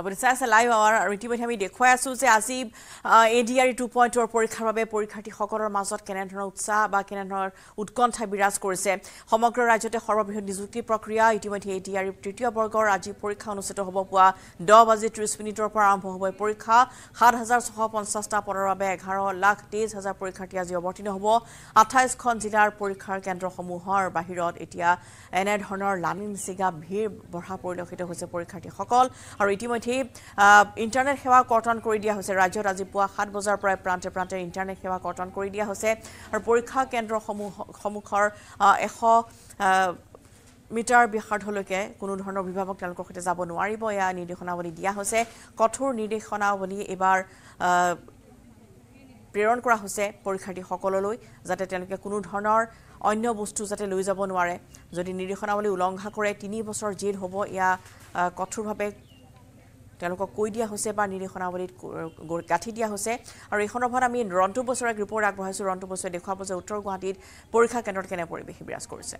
আপুনি চাই আছে লাইভ আমাৰ আৰু ইতিমধ্যে আমি দেখুৱাই আছোঁ যে আজি A D R E two পইণ্টৰ পৰীক্ষাৰ বাবে পৰীক্ষাৰ্থীসকলৰ মাজত কেনেধৰণৰ উৎসাহ বা কেনেধৰণৰ উৎকণ্ঠা বিৰাজ কৰিছে সমগ্ৰ ৰাজ্যতে সৰ্ববৃহৎ নিযুক্তি প্ৰক্ৰিয়া ইতিমধ্যে এ ডি আৰ তৃতীয় বৰ্গৰ আজি পৰীক্ষা অনুষ্ঠিত হ'ব পোৱা দহ বাজি ত্ৰিছ মিনিটৰ পৰা আৰম্ভ হ'ব পৰীক্ষা সাত হাজাৰ ছশ পঞ্চাছটা পদৰ বাবে এঘাৰ লাখ তেইছ হাজাৰ পৰীক্ষাৰ্থী আজি অৱতীৰ্ণ হ'ব আঠাইছখন জিলাৰ পৰীক্ষাৰ কেন্দ্ৰসমূহৰ বাহিৰত এতিয়া এনেধৰণৰ লানি নিচিগা ভিৰ বঢ়া পৰিলক্ষিত হৈছে পৰীক্ষাৰ্থীসকল আৰু ইতিমধ্যে অধি ইন্টাৰনেট সেবা কৰ্তন কৰি দিয়া হৈছে ৰাজ্যত আজি পুৱা 7 বজাৰ পৰা প্ৰান্তে প্ৰান্তে ইন্টাৰনেট সেবা কৰ্তন কৰি দিয়া হৈছে আৰু পৰীক্ষা কেন্দ্ৰ সমূহৰ 100 মিটাৰ বিহাৰ হলকে কোনো ধৰণৰ অভিভাৱক তেওঁলোকৰ সৈতে যাব নোৱাৰিব ইয়া নিৰ্দেশনাৱলী দিয়া হৈছে কঠোৰ নিৰ্দেশনাৱলী এবাৰ প্ৰেৰণ কৰা হৈছে পৰীক্ষাৰ্থীসকললৈ যাতে তেওঁলোকে কোনো ধৰণৰ অন্য বস্তু যাতে লৈ যাব নোৱাৰে যদি নিৰীক্ষণাৱলী উলংঘা কৰে তিনি বছৰ জেল হ'ব ইয়াৰ কঠোৰভাৱে তেওঁলোকক কৈ দিয়া হৈছে বা নিৰ্দেশনাৱলীত গাঁঠি দিয়া হৈছে আৰু এই সন্দৰ্ভত আমি ৰণ্টু বছৰক ৰিপৰ্ট আগবঢ়াইছোঁ ৰণ্টু বছৰে দেখুৱাব যে উত্তৰ গুৱাহাটীত পৰীক্ষা কেন্দ্ৰত কেনে পৰিৱেশ বিৰাজ কৰিছে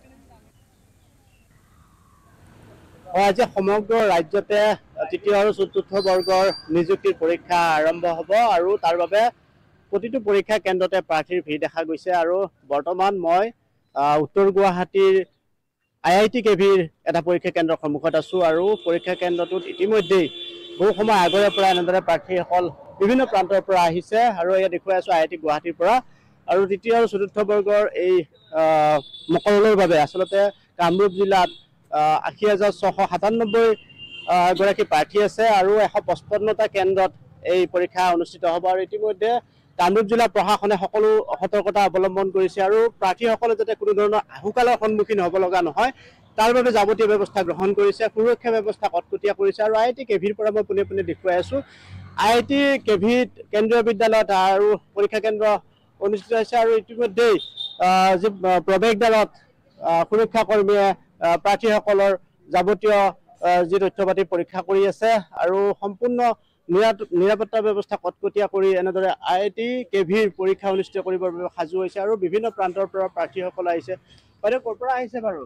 আজি সমগ্ৰ ৰাজ্যতে তৃতীয় আৰু চতুৰ্থ বৰ্গৰ নিযুক্তিৰ পৰীক্ষা আৰম্ভ হ'ব আৰু তাৰ বাবে প্ৰতিটো পৰীক্ষা কেন্দ্ৰতে প্ৰাৰ্থীৰ ভিৰ দেখা গৈছে আৰু বৰ্তমান মই উত্তৰ গুৱাহাটীৰ আই আই টি কে ভিৰ এটা পৰীক্ষা কেন্দ্ৰৰ সন্মুখত আছোঁ আৰু পৰীক্ষা কেন্দ্ৰটোত ইতিমধ্যেই বহু সময় আগৰে পৰা এনেদৰে প্ৰাৰ্থীসকল বিভিন্ন প্ৰান্তৰ পৰা আহিছে আৰু ইয়াত দেখুৱাই আছো আই আই টি গুৱাহাটীৰ পৰা আৰু তৃতীয় আৰু চতুৰ্থ বৰ্গৰ এই মকৰলৰ বাবে আচলতে কামৰূপ জিলাত আশী হাজাৰ ছশ সাতানব্বৈ গৰাকী প্ৰাৰ্থী আছে আৰু এশ পঁচপন্নটা কেন্দ্ৰত এই পৰীক্ষা অনুষ্ঠিত হ'ব আৰু ইতিমধ্যে কামৰূপ জিলা প্ৰশাসনে সকলো সতৰ্কতা অৱলম্বন কৰিছে আৰু প্ৰাৰ্থীসকলে যাতে কোনো ধৰণৰ আহুকালৰ সন্মুখীন হ'ব লগা নহয় তাৰ বাবে যাৱতীয় ব্যৱস্থা গ্ৰহণ কৰিছে সুৰক্ষা ব্যৱস্থা কটকটীয়া কৰিছে আৰু আই আই টি কে ভিৰ পৰা মই পোনে পোনে দেখুৱাই আছো আই আই টি কে কেভিত কেন্দ্ৰীয় বিদ্যালয়ত আৰু পৰীক্ষা কেন্দ্ৰ অনুষ্ঠিত হৈছে আৰু ইতিমধ্যেই যি প্ৰৱেশদ্বাৰত কৰ্মীয়ে প্ৰাৰ্থীসকলৰ যাৱতীয় যি তথ্য পাতি পৰীক্ষা কৰি আছে আৰু সম্পূৰ্ণ নিৰাপত্তা ব্যৱস্থা কটকটীয়া কৰি এনেদৰে আই আই টি কে ভিৰ পৰীক্ষা অনুষ্ঠিত কৰিবৰ বাবে সাজু হৈছে আৰু বিভিন্ন প্ৰান্তৰ পৰা প্ৰাৰ্থীসকল আহিছে বাইদেউ ক'ৰ পৰা আহিছে বাৰু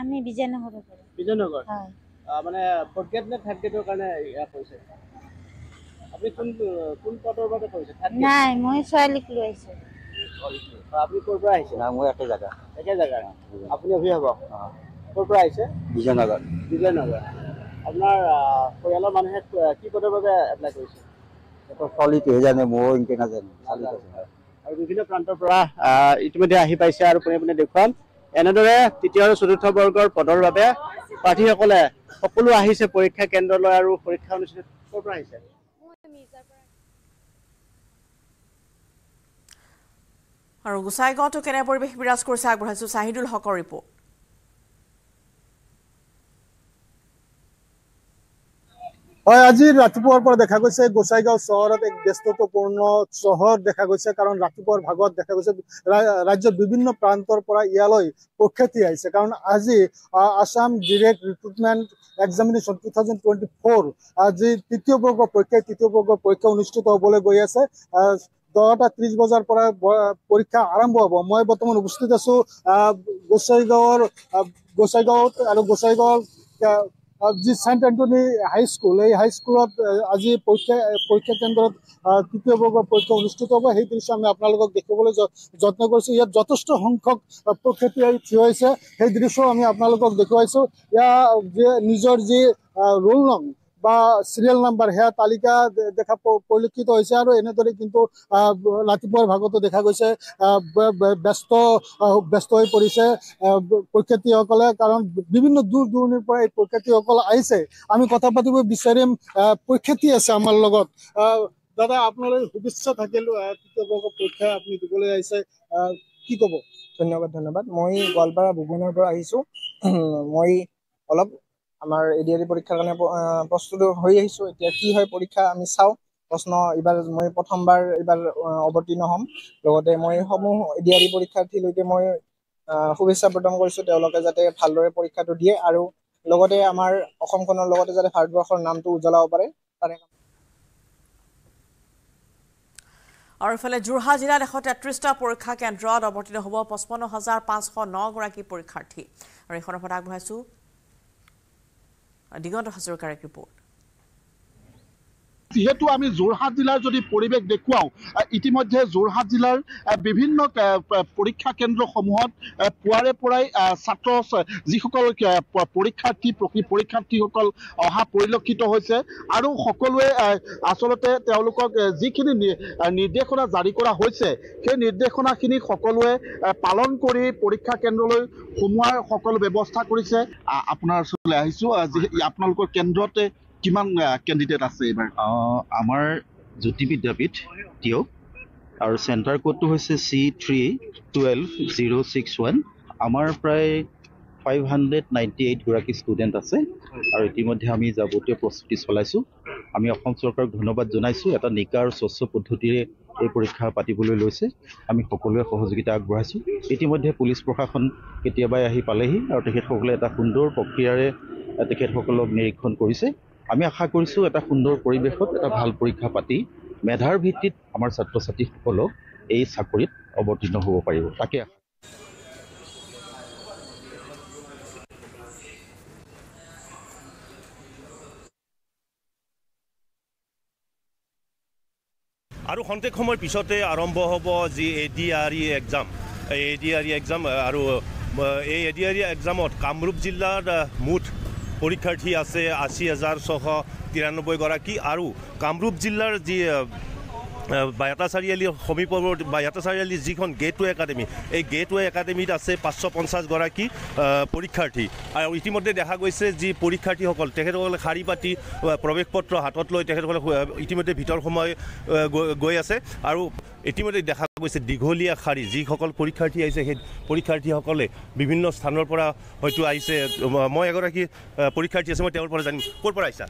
আমি বিজয়নগৰৰ পৰা বিজয়নগৰ হয় মানে ফৰ্থ নে থাৰ্ড গ্ৰেডৰ কাৰণে ইয়াত কৈছে আপুনি কোন কোন পদৰ বাবে কৈছে নাই মই ছোৱালীক লৈ আহিছোঁ আপুনি ক'ৰ পৰা আহিছে মই একে জেগা একে জেগা আপুনি অভিভাৱক ক'ৰ পৰা আহিছে বিজয়নগৰ বিজয়নগৰ আপোনাৰ পৰিয়ালৰ মানুহে কি পদৰ বাবে এপ্লাই কৰিছে ছোৱালীটোহে জানে ময়ো ইনকে নাজানো আৰু বিভিন্ন প্ৰান্তৰ পৰা ইতিমধ্যে আহি পাইছে আৰু পোনে পোনে দেখুৱাম এনেদৰে তৃতীয় আৰু চতুৰ্থ বৰ্গৰ পদৰ বাবে প্ৰাৰ্থীসকলে সকলো আহিছে পৰীক্ষা কেন্দ্ৰলৈ আৰু পৰীক্ষা অনুষ্ঠিত আহিছে আৰু গোসাইগাঁৱতো কেনে পৰিৱেশ বিৰাজ কৰিছে আগবঢ়াইছো চাহিদুল হকৰ ৰিপৰ্ট হয় আজি ৰাতিপুৱাৰ পৰা দেখা গৈছে গোচাইগাঁও চহৰত এক ব্যস্ততপূৰ্ণ চহৰ দেখা গৈছে কাৰণ ৰাতিপুৱাৰ ভাগত দেখা গৈছে ৰাজ্যৰ বিভিন্ন প্ৰান্তৰ পৰা ইয়ালৈ প্ৰক্ষতি আহিছে কাৰণ আজি Assam direct recruitment examination two thousand twenty four আজি তৃতীয় বৰ্গৰ পৰীক্ষা তৃতীয় বৰ্গৰ পৰীক্ষা অনুষ্ঠিত হ'বলৈ গৈ আছে দহটা ত্ৰিছ বজাৰ পৰা পৰীক্ষা আৰম্ভ হ'ব মই বৰ্তমান উপস্থিত আছোঁ গোচাইগাঁৱৰ গোচাইগাঁৱত আৰু গোচাইগাঁৱৰ যি ছেণ্ট এণ্টনি হাইস্কুল এই হাইস্কুলত আজি পৰীক্ষা পৰীক্ষা কেন্দ্ৰত তৃতীয় বৰ্গৰ পৰীক্ষা অনুষ্ঠিত হ'ব সেই দৃশ্য আমি আপোনালোকক দেখিবলৈ যত্ন কৰিছোঁ ইয়াত যথেষ্ট সংখ্যক প্ৰক্ষেত্ৰী আহি থিয় হৈছে সেই দৃশ্যও আমি আপোনালোকক দেখুৱাইছোঁ ইয়াৰ যি নিজৰ যি ৰোল নং বা সিরিয়াল নাম্বার হ্যা তালিকা দেখা পরিলক্ষিত হয়েছে আর এনেদরে কিন্তু রাতেপার ভাগত দেখা গেছে ব্যস্ত ব্যস্ত হয়ে পড়ছে পরীক্ষার্থী সকলে কারণ বিভিন্ন দূর দূরণির পর এই পরীক্ষার্থী সকল আইছে আমি কথা পাতব বিচারিম পরীক্ষার্থী আছে আমার লগত দাদা আপনার শুভেচ্ছা থাকিল পরীক্ষা আপনি দিবলে আইছে কি কব ধন্যবাদ ধন্যবাদ মই গোয়ালপাড়া ভুবনের পর আইসো মই অল্প আমাৰ এ ডি আৰ ডি পৰীক্ষাৰ কাৰণে প্ৰস্তুত হৈ আহিছোঁ এতিয়া কি হয় পৰীক্ষা আমি চাওঁ প্ৰশ্ন এইবাৰ মই প্ৰথমবাৰ এইবাৰ অৱতীৰ্ণ হ'ম লগতে মই সমূহ এ ডি আৰ ডি পৰীক্ষাৰ্থীলৈকে মই শুভেচ্ছা প্ৰদান কৰিছোঁ তেওঁলোকে যাতে ভালদৰে পৰীক্ষাটো দিয়ে আৰু লগতে আমাৰ অসমখনৰ লগতে যাতে ভাৰতবৰ্ষৰ নামটো উজ্বলাব পাৰে তাৰে আৰু ইফালে যোৰহাট জিলাত এশ তেত্ৰিছটা পৰীক্ষা কেন্দ্ৰত অৱতীৰ্ণ হ'ব পঁচপন্ন হাজাৰ পাঁচশ নগৰাকী পৰীক্ষাৰ্থী আৰু এইখনৰ ফলত আগবঢ়াইছোঁ দিগন্ত হাজৰিকাৰ এক ৰিপৰ্ট যিহেতু আমি যোৰহাট জিলাৰ যদি পৰিৱেশ দেখুৱাওঁ ইতিমধ্যে যোৰহাট জিলাৰ বিভিন্ন পৰীক্ষা কেন্দ্ৰসমূহত পুৱাৰে পৰাই ছাত্ৰ যিসকল পৰীক্ষাৰ্থী পৰীক্ষাৰ্থীসকল অহা পৰিলক্ষিত হৈছে আৰু সকলোৱে আচলতে তেওঁলোকক যিখিনি নিৰ্দেশনা জাৰি কৰা হৈছে সেই নিৰ্দেশনাখিনি সকলোৱে পালন কৰি পৰীক্ষা কেন্দ্ৰলৈ সোমোৱাৰ সকলো ব্যৱস্থা কৰিছে আপোনাৰ ওচৰলৈ আহিছোঁ আপোনালোকৰ কেন্দ্ৰতে কিমান কেণ্ডিডেট আছে এইবাৰ আমাৰ জ্যোতি বিদ্যাপীঠ টিঅ' আৰু চেণ্টাৰ ক'ডটো হৈছে C three twelve zero' six one আমাৰ প্ৰায় ফাইভ হাণ্ড্ৰেড নাইণ্টি এইট গৰাকী ষ্টুডেণ্ট আছে আৰু ইতিমধ্যে আমি যাৱতীয় প্ৰস্তুতি চলাইছোঁ আমি অসম চৰকাৰক ধন্যবাদ জনাইছোঁ এটা নিকা আৰু স্বচ্ছ পদ্ধতিৰে এই পৰীক্ষা পাতিবলৈ লৈছে আমি সকলোৱে সহযোগিতা আগবঢ়াইছোঁ ইতিমধ্যে পুলিচ প্ৰশাসন কেতিয়াবাই আহি পালেহি আৰু তেখেতসকলে এটা সুন্দৰ প্ৰক্ৰিয়াৰে তেখেতসকলক নিৰীক্ষণ কৰিছে আমি আশা কৰিছোঁ এটা সুন্দৰ পৰিৱেশত এটা ভাল পৰীক্ষা পাতি মেধাৰ ভিত্তিত আমাৰ ছাত্ৰ ছাত্ৰীসকলক এই চাকৰিত অৱতীৰ্ণ হ'ব পাৰিব তাকে আৰু খন্তেক সময়ৰ পিছতে আৰম্ভ হ'ব যি A D R E exam A D R E exam আৰু এই এ ডি আৰ ই এক্সামত কামৰূপ জিলাৰ মুঠ পৰীক্ষাৰ্থী আছে আশী হাজাৰ ছশ তিৰানব্বৈ গৰাকী আৰু কামৰূপ জিলাৰ যি বায়াতা চাৰিআলি সমীপৱৰ্তী বায়াতা চাৰিআলি যিখন গেট ৱে একাডেমি এই গেট ৱে একাডেমিত আছে পাঁচশ পঞ্চাছগৰাকী পৰীক্ষাৰ্থী আৰু ইতিমধ্যে দেখা গৈছে যি পৰীক্ষাৰ্থীসকল তেখেতসকলে শাৰী পাতি প্ৰৱেশ পত্ৰ হাতত লৈ তেখেতসকলে ইতিমধ্যে ভিতৰ সময় গৈ গৈ আছে আৰু ইতিমধ্যে দেখা কৈছে দীঘলীয়া শাৰী যিসকল পৰীক্ষাৰ্থী আহিছে সেই পৰীক্ষাৰ্থীসকলে বিভিন্ন স্থানৰ পৰা হয়তো আহিছে মই এগৰাকী পৰীক্ষাৰ্থী আছে মই তেওঁৰ পৰা জানিম ক'ৰ পৰা আহিছা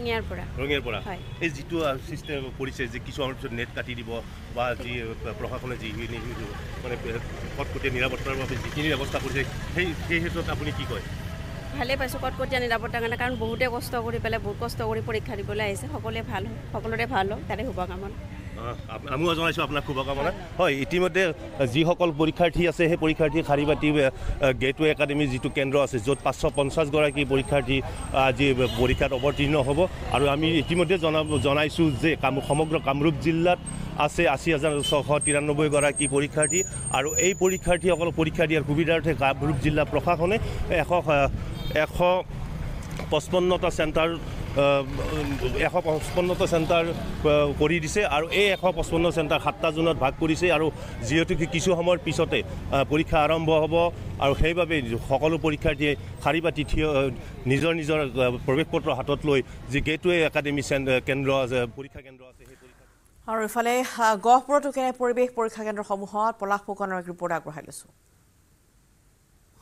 ৰঙিয়াৰ পৰা ৰঙিয়াৰ পৰা হয় এই যিটো চিষ্টেম পৰিছে যে কিছু সময়ৰ পিছত নেট কাটি দিব বা যি প্ৰশাসনে যিখিনি মানে কটকটীয়া নিৰাপত্তাৰ বাবে যিখিনি ব্যৱস্থা কৰিছে সেই সেই ক্ষেত্ৰত আপুনি কি কয় ভালেই পাইছোঁ কটকটীয়া নিৰাপত্তাৰ কাৰণে কাৰণ বহুতে কষ্ট কৰি পেলাই বহুত কষ্ট কৰি পৰীক্ষা দিবলৈ আহিছে সকলোৱে ভাল সকলোৰে ভাল হওক তাৰে শুভকামনা আমিও জনাইছোঁ আপোনাক শুভকামনা হয় ইতিমধ্যে যিসকল পৰীক্ষাৰ্থী আছে সেই পৰীক্ষাৰ্থী খাৰীবাতি গেটৱে একাডেমী যিটো কেন্দ্ৰ আছে য'ত পাঁচশ পঞ্চাছগৰাকী পৰীক্ষাৰ্থী আজি পৰীক্ষাত অৱতীৰ্ণ হ'ব আৰু আমি ইতিমধ্যে জনাব জনাইছোঁ যে কাম সমগ্ৰ কামৰূপ জিলাত আছে আশী হাজাৰ ছশ তিৰান্নব্বৈগৰাকী পৰীক্ষাৰ্থী আৰু এই পৰীক্ষাৰ্থীসকলক পৰীক্ষা দিয়াৰ সুবিধাৰ্থে কামৰূপ জিলা প্ৰশাসনে এশ এশ পঁচপন্নটা চেণ্টাৰ এশ পঁচপন্নটা চেণ্টাৰ কৰি দিছে আৰু এই এশ পঁচপন্ন চেণ্টাৰ সাতটা জোনত ভাগ কৰিছে আৰু যিহেতু কিছু সময়ৰ পিছতে পৰীক্ষা আৰম্ভ হ'ব আৰু সেইবাবে সকলো পৰীক্ষাৰ্থীয়ে শাৰী পাতি থিয় নিজৰ নিজৰ প্ৰৱেশ পত্ৰ হাতত লৈ যি গেটৱে একাডেমি কেন্দ্ৰ আছে পৰীক্ষা কেন্দ্ৰ আছে সেই পৰীক্ষা আৰু ইফালে গহপুৰতো কেনে পৰিৱেশ পৰীক্ষা কেন্দ্ৰসমূহত পলাশ ফুকনৰ ৰিপৰ্ট আগবঢ়াই লৈছোঁ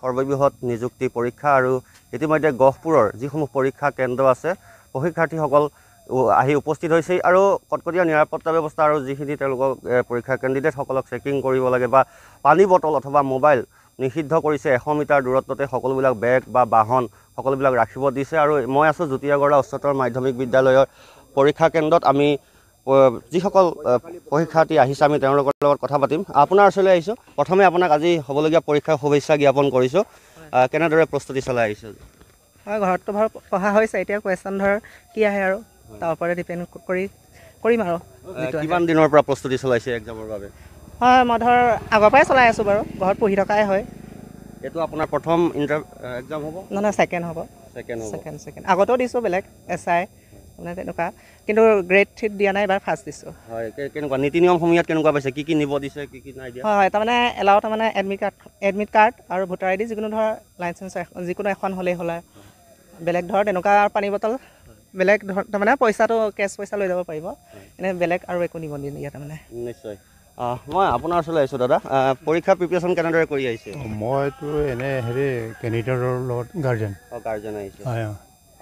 সৰ্ববৃহৎ নিযুক্তি পৰীক্ষা আৰু ইতিমধ্যে গহপুৰৰ যিসমূহ পৰীক্ষা কেন্দ্ৰ আছে প্ৰশিক্ষাৰ্থীসকল আহি উপস্থিত হৈছে আৰু কটকটীয়া নিৰাপত্তা ব্যৱস্থা আৰু যিখিনি তেওঁলোকক পৰীক্ষা কেণ্ডিডেটসকলক চেকিং কৰিব লাগে বা পানী বটল অথবা মোবাইল নিষিদ্ধ কৰিছে এশ মিটাৰ দূৰত্বতে সকলোবিলাক বেগ বা বাহন সকলোবিলাক ৰাখিব দিছে আৰু মই আছোঁ জ্যোতিয়াগড়া উচ্চতৰ মাধ্যমিক বিদ্যালয়ৰ পৰীক্ষা কেন্দ্ৰত আমি যিসকল পৰীক্ষাৰ্থী আহিছে আমি তেওঁলোকৰ লগত কথা পাতিম আপোনাৰ ওচৰলৈ আহিছোঁ প্ৰথমে আপোনাক আজি হ'বলগীয়া পৰীক্ষাৰ শুভেচ্ছা জ্ঞাপন কৰিছোঁ কেনেদৰে প্ৰস্তুতি চলাই আহিছোঁ হয় ঘৰততো ভাল পঢ়া হৈছে এতিয়া কুৱেশ্যন ধৰ কি আহে আৰু তাৰ ওপৰতে ডিপেণ্ড কৰি কৰিম আৰু কিমান দিনৰ পৰা প্ৰস্তুতি চলাইছে এক্সামৰ বাবে হয় মই ধৰ আগৰ পৰাই চলাই আছোঁ বাৰু ঘৰত পঢ়ি থকাই হয় এইটো আপোনাৰ প্ৰথম ইণ্টাৰ এক্সাম হ'ব নহয় নহয় ছেকেণ্ড হ'ব ছেকেণ্ড ছেকেণ্ড ছেকেণ্ড আগতেও দিছোঁ বেলেগ এছ আই মানে তেনেকুৱা কিন্তু গ্ৰেড থ্ৰীত দিয়া নাই এবাৰ ফাৰ্ষ্ট দিছোঁ হয় কেনেকুৱা নীতি নিয়মসমূহ ইয়াত কেনেকুৱা পাইছে কি কি নিব দিছে কি কি নাই দিয়া হয় তাৰমানে এলাও তাৰমানে এডমিট কাৰ্ড এডমিট কাৰ্ড আৰু ভোটাৰ আই ডি যিকোনো ধৰ লাইচেঞ্চ যিকোনো এখন হ'লেই হ'লে বেলেগ ধৰ তেনেকুৱা পানী বটল বেলেগ ধৰ তাৰমানে পইচাটো কেছ পইচা লৈ যাব পাৰিব এনে বেলেগ আৰু একো নিব নিদিয়ে তাৰমানে নিশ্চয় মই আপোনাৰ ওচৰলৈ আহিছোঁ দাদা পৰীক্ষা প্ৰিপেৰেশ্যন কেনেদৰে কৰি আহিছে মইতো এনে হেৰি কেনেডৰ লগত গাৰ্জেন অঁ গাৰ্জেন আহিছোঁ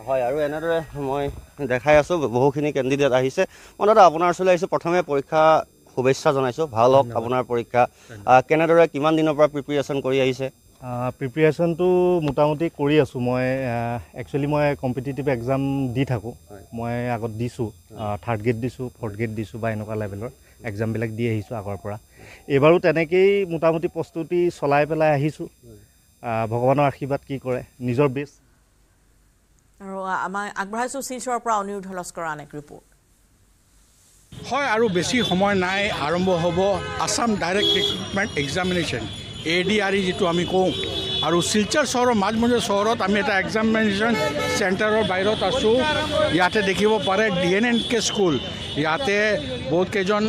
হয় আৰু এনেদৰে মই দেখাই আছোঁ বহুখিনি কেণ্ডিডেট আহিছে মই দাদা আপোনাৰ ওচৰলৈ আহিছোঁ প্ৰথমে পৰীক্ষা শুভেচ্ছা জনাইছোঁ ভাল হওক আপোনাৰ পৰীক্ষা কেনেদৰে কিমান দিনৰ পৰা প্ৰিপেৰেশ্যন কৰি আহিছে প্ৰিপেৰেশ্যনটো মোটামুটি কৰি আছোঁ মই একচুৱেলি মই কম্পিটিটিভ এক্সাম দি থাকোঁ মই আগত দিছোঁ থাৰ্ড গ্ৰেড দিছোঁ ফৰ্থ গ্ৰেড দিছোঁ বা এনেকুৱা লেভেলৰ এক্সামবিলাক দি আহিছোঁ আগৰ পৰা এইবাৰো তেনেকেই মোটামুটি প্ৰস্তুতি চলাই পেলাই আহিছোঁ ভগৱানৰ আশীৰ্বাদ কি কৰে নিজৰ বেচ আৰু আমাৰ আগবঢ়াইছোঁ শিলচৰৰ পৰা অনিৰুদ্ধ লস্কৰ আন এক ৰিপৰ্ট হয় আৰু বেছি সময় নাই আৰম্ভ হ'ব Assam direct recruitment examination A D R E যে আমি কওঁ আৰু শিলচৰ চহৰৰ মাজমজিয়া চহৰত আমি এটা এক্সামিনেশন চেণ্টাৰৰ বাহিৰত আছোঁ ইয়াতে দেখিব পাৰে D N N K school ইয়াতে বহুত কেইজন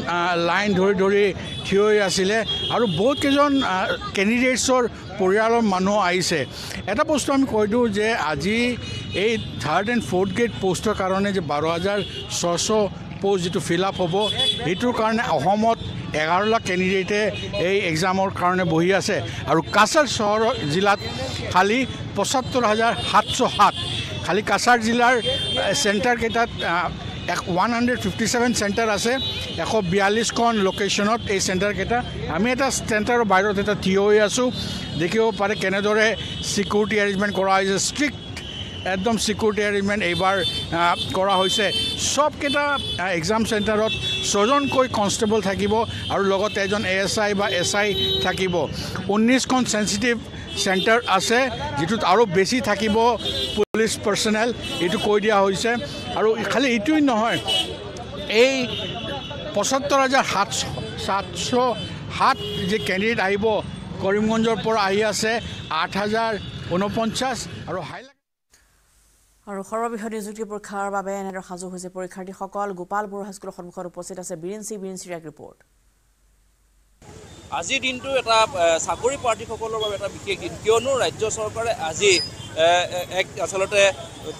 লাইন ধৰি ধৰি থিয় হৈ আছিলে আৰু বহুত কেইজন কেণ্ডিডেটছৰ পৰিয়ালৰ মানুহ আহিছে এটা বস্তু আমি কৈ দিওঁ যে আজি এই থাৰ্ড এণ্ড ফ'ৰ্থ গ্ৰেড প'ষ্টৰ কাৰণে যে বাৰ হাজাৰ ছশ প'ষ্ট যিটো ফিল আপ হব সেইটোৰ কাৰণে অসমত এগাৰো লাখ কেণ্ডিডেটে এই এক্সামৰ কাৰণে বহি আছে আৰু কাছাৰ চহৰৰ জিলাত খালি পঁচাত্তৰ হাজাৰ সাতশ সাত খালি কাছাৰ জিলাৰ চেণ্টাৰকেইটাত এক one hundred fifty seven centre আছে এশ বিয়াল্লিছখন লোকেশ্যনত এই চেণ্টাৰকেইটা আমি এটা সেন্টাৰেৰ বাহিৰত এটা থিয় হৈ আছোঁ দেখিব পাৰে কেনেদৰে সিকিউৰিটি এৰেঞ্জমেণ্ট কৰা হৈছে ষ্ট্ৰিক্ট একদম ছিকিউৰিটি এৰেঞ্জমেণ্ট এইবাৰ কৰা হৈছে চবকেইটা এক্সাম চেণ্টাৰত ছজনকৈ কনষ্টেবল থাকিব আৰু লগতে এজন এ এছ আই বা এছ আই থাকিব ঊনৈছখন চেঞ্চিটিভ চেণ্টাৰ আছে যিটোত আৰু বেছি থাকিব পুলিচ পাৰ্চনেল এইটো কৈ দিয়া হৈছে আৰু খালি এইটোৱেই নহয় এই পঁচাত্তৰ হাজাৰ সাতশ সাতশ সাত যি কেণ্ডিডেট আহিব কৰিমগঞ্জৰ পৰা আহি আছে আঠ হাজাৰ ঊনপঞ্চাছ আৰু হাইলাইট আৰু সৰ্ববৃহৎ নিযুক্তি পৰীক্ষাৰ বাবে এনেদৰে সাজু হৈছে পৰীক্ষাৰ্থীসকল গোপাল বড়ো হাইস্কুলৰ সন্মুখত উপস্থিত আছে বিৰিঞ্চি বিৰিঞ্চিৰ এক ৰিপৰ্ট আজিৰ দিনটো এটা চাকৰি প্ৰাৰ্থীসকলৰ বাবে এটা বিশেষ দিন কিয়নো ৰাজ্য চৰকাৰে আজি এক আচলতে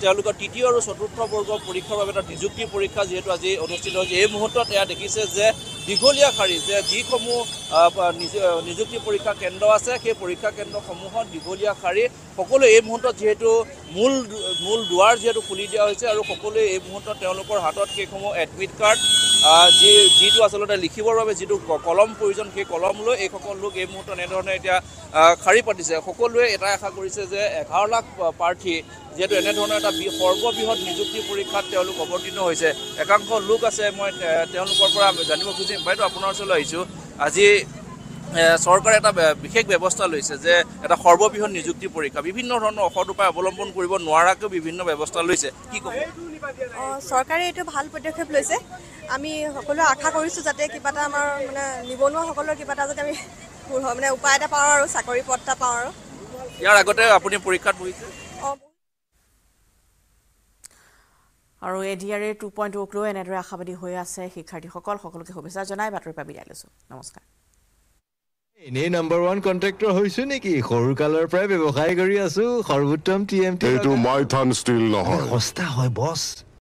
তেওঁলোকৰ তৃতীয় আৰু চতুৰ্থ বৰ্গৰ পৰীক্ষাৰ বাবে এটা নিযুক্তি পৰীক্ষা যিহেতু আজি অনুষ্ঠিত হৈছে এই মুহূৰ্তত এয়া দেখিছে যে দীঘলীয়া শাৰী যে যিসমূহ নিযুক্তি পৰীক্ষা কেন্দ্ৰ আছে সেই পৰীক্ষা কেন্দ্ৰসমূহত দীঘলীয়া শাৰী সকলোৱে এই মুহূৰ্তত যিহেতু মূল মূল দুৱাৰ যিহেতু খুলি দিয়া হৈছে আৰু সকলোৱে এই মুহূৰ্তত তেওঁলোকৰ হাতত সেইসমূহ এডমিট কাৰ্ড যি যিটো আচলতে লিখিবৰ বাবে যিটো কলম প্ৰয়োজন সেই কলম লৈ এইসকল লোক এই মুহূৰ্তত এনেধৰণে এতিয়া শাৰী পাতিছে সকলোৱে এটাই আশা কৰিছে যে এঘাৰ লাখ প্ৰাৰ্থী যিহেতু এনেধৰণৰ এটা সৰ্ববৃহৎ নিযুক্তি পৰীক্ষাত তেওঁলোক অৱতীৰ্ণ হৈছে একাংশ লোক আছে মই তেওঁলোকৰ পৰা জানিব খুজিম বাইদেউ আপোনাৰ ওচৰলৈ আহিছোঁ আজি চৰকাৰে এটা বিশেষ ব্যৱস্থা লৈছে যে এটা সৰ্ববৃহৎ নিযুক্তি পৰীক্ষা বিভিন্ন ধৰণৰ ঔষধ উপায় অৱলম্বন কৰিব নোৱাৰাকৈ বিভিন্ন ব্যৱস্থা লৈছে কি ক'ব চৰকাৰে এইটো ভাল পদক্ষেপ লৈছে আমি সকলোৱে আশা কৰিছো যাতে কিবা এটা আমাৰ মানে নিবনুৱাসকলৰ কিবা এটা যাতে আমি মানে উপায় এটা পাওঁ আৰু চাকৰি পথ পাওঁ আৰু ইয়াৰ আগতে আপুনি পৰীক্ষাত বহিছে আৰু A D R A two point ওক লৈ এনেদৰে আশাবাদী হৈ আছে শিক্ষাৰ্থীসকল সকলোকে শুভেচ্ছা জনাই বাতৰি পাবি আলোচো নমস্কাৰ এনেই নাম্বাৰ ওৱান কণ্ট্ৰেক্টৰ হৈছো নেকি সৰু কালৰ পৰাই ব্যৱসায় কৰি আছো সৰ্বোত্তম টি এম টি হয় বছ